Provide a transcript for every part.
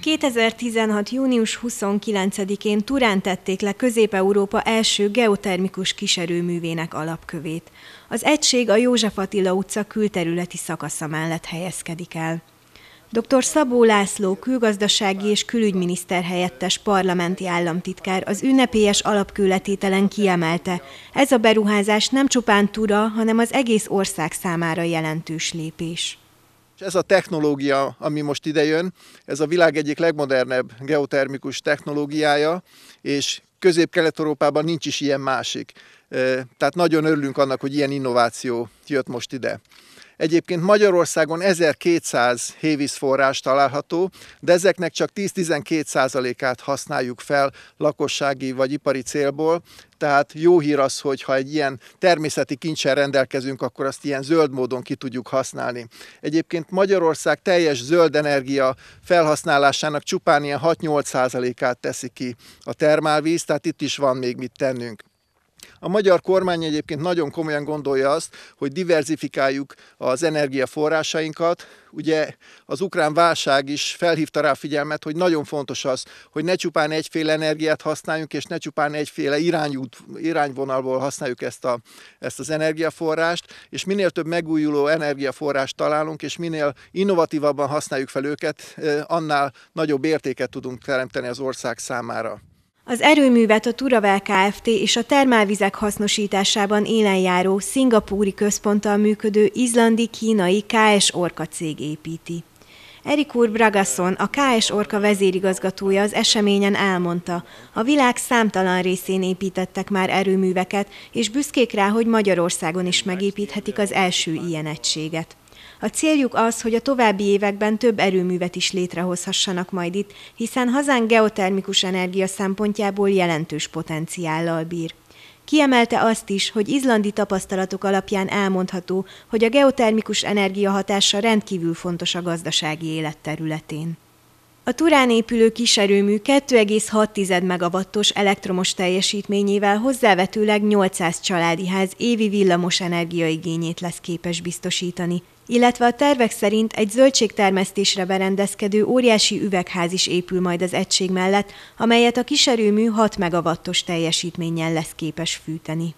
2016. június 29-én Turán tették le Közép-Európa első geotermikus kiserőművének alapkövét. Az egység a József Attila utca külterületi szakasza mellett helyezkedik el. Dr. Szabó László külgazdasági és külügyminiszter helyettes parlamenti államtitkár az ünnepélyes alapkőletételen kiemelte, ez a beruházás nem csupán tura, hanem az egész ország számára jelentős lépés. És ez a technológia, ami most idejön, ez a világ egyik legmodernebb geotermikus technológiája, és Közép-Kelet-Európában nincs is ilyen másik. Tehát nagyon örülünk annak, hogy ilyen innováció jött most ide. Egyébként Magyarországon 1200 hévízforrás található, de ezeknek csak 10-12 át használjuk fel lakossági vagy ipari célból, tehát jó hír az, hogy ha egy ilyen természeti kincsen rendelkezünk, akkor azt ilyen zöld módon ki tudjuk használni. Egyébként Magyarország teljes zöld energia felhasználásának csupán ilyen 6-8%-át teszi ki a termálvíz, tehát itt is van még mit tennünk. A magyar kormány egyébként nagyon komolyan gondolja azt, hogy diverzifikáljuk az energiaforrásainkat. Ugye az ukrán válság is felhívta rá a figyelmet, hogy nagyon fontos az, hogy ne csupán egyféle energiát használjunk, és ne csupán egyféle irányút, irányvonalból használjuk ezt, a, ezt az energiaforrást, és minél több megújuló energiaforrást találunk, és minél innovatívabban használjuk fel őket, eh, annál nagyobb értéket tudunk teremteni az ország számára. Az erőművet a Turavel Kft. és a termálvizek hasznosításában élenjáró szingapúri központtal működő izlandi-kínai KS Orka cég építi. Erik úr Bragasson, a KS Orka vezérigazgatója az eseményen elmondta, a világ számtalan részén építettek már erőműveket, és büszkék rá, hogy Magyarországon is megépíthetik az első ilyen egységet. A céljuk az, hogy a további években több erőművet is létrehozhassanak majd itt, hiszen hazánk geotermikus energia szempontjából jelentős potenciállal bír. Kiemelte azt is, hogy izlandi tapasztalatok alapján elmondható, hogy a geotermikus energia hatása rendkívül fontos a gazdasági élet területén. A Turán épülő kiserőmű 2,6 megawattos elektromos teljesítményével hozzávetőleg 800 családi ház évi villamos energiaigényét lesz képes biztosítani, illetve a tervek szerint egy zöldségtermesztésre berendezkedő óriási üvegház is épül majd az egység mellett, amelyet a kiserőmű 6 megawattos teljesítménnyel lesz képes fűteni.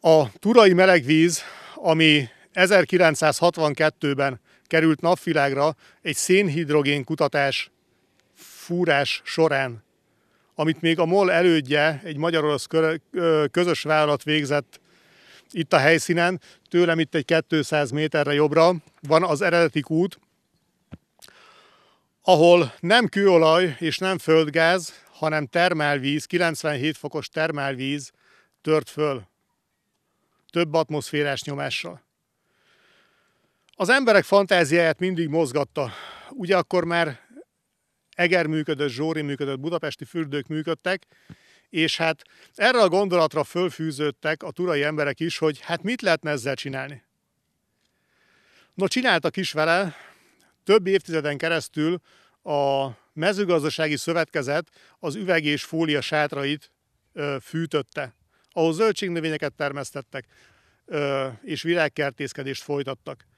A turai melegvíz, ami 1962-ben került napvilágra egy szénhidrogén kutatás fúrás során, amit még a MOL elődje, egy magyar-orosz közös vállalat végzett itt a helyszínen, tőlem itt egy 200 méterre jobbra van az eredeti kút, ahol nem kőolaj és nem földgáz, hanem termálvíz, 97 fokos termálvíz tört föl több atmoszférás nyomással. Az emberek fantáziáját mindig mozgatta. Ugye akkor már Eger működött, Zsóri működött, budapesti fürdők működtek, és hát erre a gondolatra fölfűződtek a turai emberek is, hogy hát mit lehetne ezzel csinálni. No, csináltak is vele, több évtizeden keresztül a mezőgazdasági szövetkezet az üveg és fólia sátrait ö, fűtötte, ahol zöldségnövényeket termesztettek, ö, és virágkertészkedést folytattak.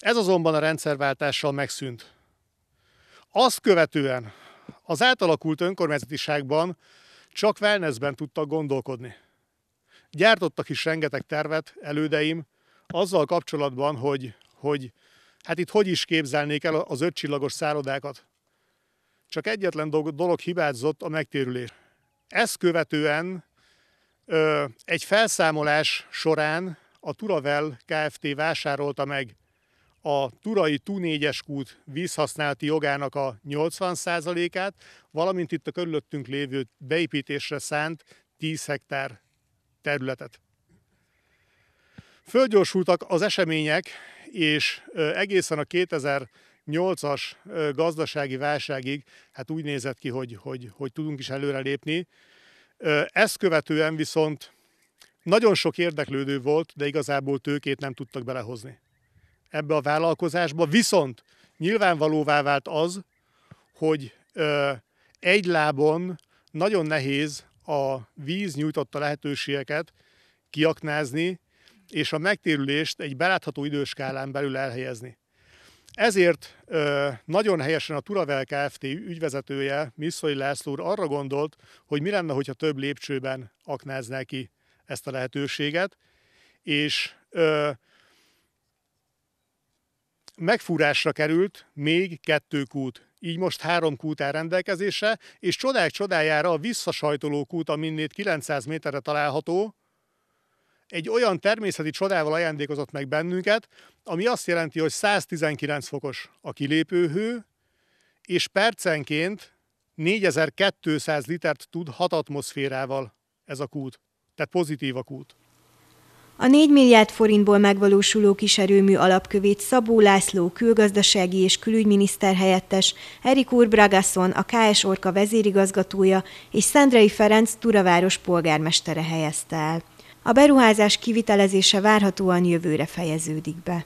Ez azonban a rendszerváltással megszűnt. Azt követően az átalakult önkormányzatiságban csak wellnessben tudtak gondolkodni. Gyártottak is rengeteg tervet elődeim azzal kapcsolatban, hogy, hogy hát itt hogy is képzelnék el az ötcsillagos szállodákat. Csak egyetlen dolog, hibázott a megtérülés. Ezt követően ö, egy felszámolás során a Turavel Kft. vásárolta meg a Turai Tú4-es kút vízhasználati jogának a 80%-át, valamint itt a körülöttünk lévő beépítésre szánt 10 hektár területet. Földgyorsultak az események, és egészen a 2008-as gazdasági válságig hát úgy nézett ki, hogy, hogy, hogy tudunk is előrelépni. Ezt követően viszont nagyon sok érdeklődő volt, de igazából tőkét nem tudtak belehozni ebbe a vállalkozásba, viszont nyilvánvalóvá vált az, hogy ö, egy lábon nagyon nehéz a víz nyújtotta lehetőségeket kiaknázni, és a megtérülést egy belátható időskálán belül elhelyezni. Ezért ö, nagyon helyesen a Turavel Kft. ügyvezetője, Misszai László úr arra gondolt, hogy mi lenne, hogyha több lépcsőben aknázná ki ezt a lehetőséget, és ö, megfúrásra került még kettő kút, így most három kút áll rendelkezésre, és csodák csodájára a visszasajtoló kút, aminnét 900 méterre található, egy olyan természeti csodával ajándékozott meg bennünket, ami azt jelenti, hogy 119 fokos a kilépőhő, és percenként 4200 litert tud hat atmoszférával ez a kút. Tehát pozitív a kút. A 4 milliárd forintból megvalósuló kiserőmű alapkövét Szabó László külgazdasági és külügyminiszter helyettes, Erik Úr Bragasson, a KS Orka vezérigazgatója és Szendrei Ferenc Turaváros polgármestere helyezte el. A beruházás kivitelezése várhatóan jövőre fejeződik be.